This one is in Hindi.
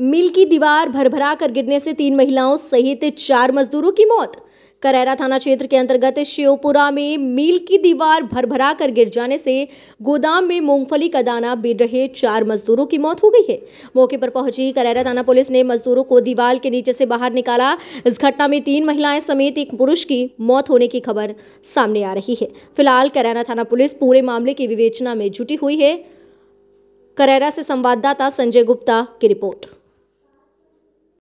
मिल की दीवार भरभरा कर गिरने से तीन महिलाओं सहित चार मजदूरों की मौत करैरा थाना क्षेत्र के अंतर्गत शिवपुरा में मील की दीवार भरभरा कर गिर जाने से गोदाम में मूंगफली का दाना बीन रहे चार मजदूरों की मौत हो गई है मौके पर पहुंची करैरा थाना पुलिस ने मजदूरों को दीवार के नीचे से बाहर निकाला इस घटना में तीन महिलाएं समेत एक पुरुष की मौत होने की खबर सामने आ रही है फिलहाल करैरा थाना पुलिस पूरे मामले की विवेचना में जुटी हुई है करैरा से संवाददाता संजय गुप्ता की रिपोर्ट